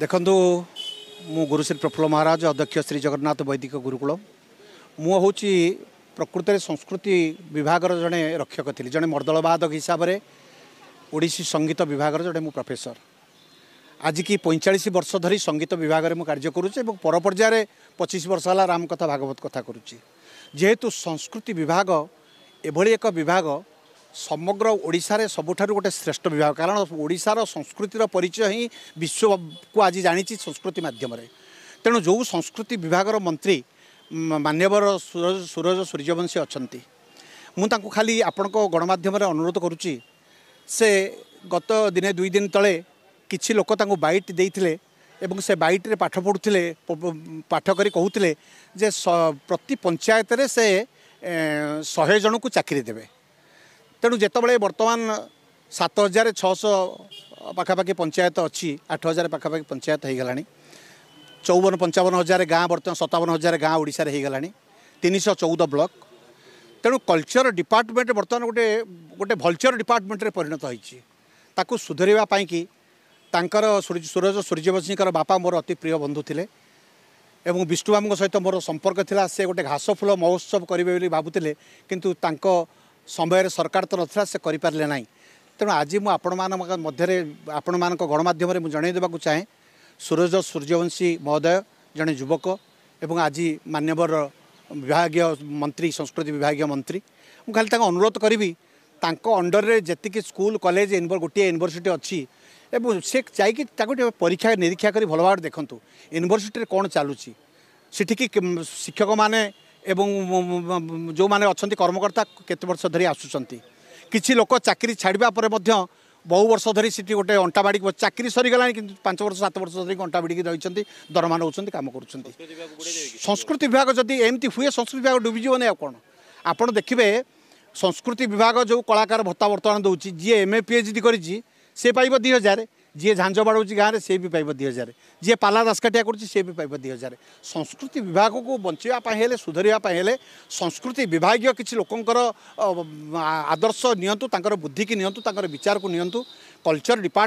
ଦେଖନ୍ତୁ ମୁଁ ଗୁରୁ ଶ୍ରୀ ପ୍ରଫୁଲ୍ଲ ମହାରାଜ ଅଧ୍ୟକ୍ଷ ଶ୍ରୀ ଜଗନ୍ନାଥ ବୈଦିକ ଗୁରୁକୁଳ ମୁଁ ହେଉଛି ପ୍ରକୃତରେ ସଂସ୍କୃତି ବିଭାଗର ଜଣେ ରକ୍ଷକ ଥିଲି ଜଣେ ମର୍ଦଳବାଦକ ହିସାବରେ ଓଡ଼ିଶୀ ସଙ୍ଗୀତ ବିଭାଗର ଜଣେ ମୁଁ ପ୍ରଫେସର ଆଜିକି ପଇଁଚାଳିଶ ବର୍ଷ ଧରି ସଙ୍ଗୀତ ବିଭାଗରେ ମୁଁ କାର୍ଯ୍ୟ କରୁଛି ଏବଂ ପର ପର୍ଯ୍ୟାୟରେ ପଚିଶ ବର୍ଷ ହେଲା ରାମକଥା ଭାଗବତ କଥା କରୁଛି ଯେହେତୁ ସଂସ୍କୃତି ବିଭାଗ ଏଭଳି ଏକ ବିଭାଗ ସମଗ୍ର ଓଡ଼ିଶାରେ ସବୁଠାରୁ ଗୋଟେ ଶ୍ରେଷ୍ଠ ବିଭାଗ କାରଣ ଓଡ଼ିଶାର ସଂସ୍କୃତିର ପରିଚୟ ହିଁ ବିଶ୍ୱକୁ ଆଜି ଜାଣିଛି ସଂସ୍କୃତି ମାଧ୍ୟମରେ ତେଣୁ ଯେଉଁ ସଂସ୍କୃତି ବିଭାଗର ମନ୍ତ୍ରୀ ମାନ୍ୟବର ସୁରଜ ସୂର୍ଯ୍ୟବଂଶୀ ଅଛନ୍ତି ମୁଁ ତାଙ୍କୁ ଖାଲି ଆପଣଙ୍କ ଗଣମାଧ୍ୟମରେ ଅନୁରୋଧ କରୁଛି ସେ ଗତ ଦିନେ ଦୁଇ ଦିନ ତଳେ କିଛି ଲୋକ ତାଙ୍କୁ ବାଇଟ୍ ଦେଇଥିଲେ ଏବଂ ସେ ବାଇଟ୍ରେ ପାଠ ପଢ଼ୁଥିଲେ ପାଠ କରି କହୁଥିଲେ ଯେ ପ୍ରତି ପଞ୍ଚାୟତରେ ସେ ଶହେ ଜଣଙ୍କୁ ଚାକିରି ଦେବେ ତେଣୁ ଯେତେବେଳେ ବର୍ତ୍ତମାନ ସାତ ହଜାର ଛଅଶହ ପାଖାପାଖି ପଞ୍ଚାୟତ ଅଛି ଆଠ ହଜାର ପାଖାପାଖି ପଞ୍ଚାୟତ ହୋଇଗଲାଣି ଚଉବନ ପଞ୍ଚାବନ ହଜାର ଗାଁ ବର୍ତ୍ତମାନ ସତାବନ ହଜାର ଗାଁ ଓଡ଼ିଶାରେ ହୋଇଗଲାଣି ତିନିଶହ ଚଉଦ ବ୍ଲକ୍ ତେଣୁ କଲଚର ଡିପାର୍ଟମେଣ୍ଟ ବର୍ତ୍ତମାନ ଗୋଟେ ଗୋଟେ ଭଲଚର ଡିପାର୍ଟମେଣ୍ଟରେ ପରିଣତ ହୋଇଛି ତାକୁ ସୁଧାରିବା ପାଇଁକି ତାଙ୍କର ସୂରଜ ସୂର୍ଯ୍ୟବଂଶୀଙ୍କର ବାପା ମୋର ଅତି ପ୍ରିୟ ବନ୍ଧୁ ଥିଲେ ଏବଂ ବିଷ୍ଣୁ ବାବୁଙ୍କ ସହିତ ମୋର ସମ୍ପର୍କ ଥିଲା ସେ ଗୋଟେ ଘାସ ଫୁଲ ମହୋତ୍ସବ କରିବେ ବୋଲି ଭାବୁଥିଲେ କିନ୍ତୁ ତାଙ୍କ ସମୟରେ ସରକାର ତ ନଥିଲା ସେ କରିପାରିଲେ ନାହିଁ ତେଣୁ ଆଜି ମୁଁ ଆପଣମାନଙ୍କ ମଧ୍ୟରେ ଆପଣମାନଙ୍କ ଗଣମାଧ୍ୟମରେ ମୁଁ ଜଣାଇ ଦେବାକୁ ଚାହେଁ ସୂରଜ ସୂର୍ଯ୍ୟବଂଶୀ ମହୋଦୟ ଜଣେ ଯୁବକ ଏବଂ ଆଜି ମାନ୍ୟବର ବିଭାଗୀୟ ମନ୍ତ୍ରୀ ସଂସ୍କୃତି ବିଭାଗୀୟ ମନ୍ତ୍ରୀ ମୁଁ ଖାଲି ତାଙ୍କୁ ଅନୁରୋଧ କରିବି ତାଙ୍କ ଅଣ୍ଡରରେ ଯେତିକି ସ୍କୁଲ କଲେଜ ଗୋଟିଏ ୟୁନିଭର୍ସିଟି ଅଛି ଏବଂ ସେ ଯାଇକି ତାକୁ ଟିକେ ପରୀକ୍ଷା ନିରୀକ୍ଷା କରି ଭଲ ଭାବରେ ଦେଖନ୍ତୁ ୟୁନିଭର୍ସିଟିରେ କ'ଣ ଚାଲୁଛି ସେଠିକି ଶିକ୍ଷକମାନେ एवं जो एउने अनि कर्मकर्ता वर्ष धरी आसु लोक चारे बहु वर्ष धरी सिटी गए चाकरी सरी चाकि सरि पाँच वर्ष सत वर्ष धरिक अन्टा बाडिक रहि दरमाउँछ कम गरु संस्कृति विभाग जति एमिति हे संस्कृति विभाग डुबिज आउँ आपन देखि संस्कृति विभाग जो कलाकार भत्ता बर्तमान देउछ जिए एमए पिएचडि गरिब दुई हजार जिए झाँझ बाढाउँछ गाँड्र सिब दुई हजार जिए पाला दासकाठिया सि दुई हजार संस्कृति विभागको बञ्चापाले सुधरेवा संस्कृति विभागीय कि लोकर आदर्श नियत बुद्धि कि नियुक्च नियु कल्चर डिपा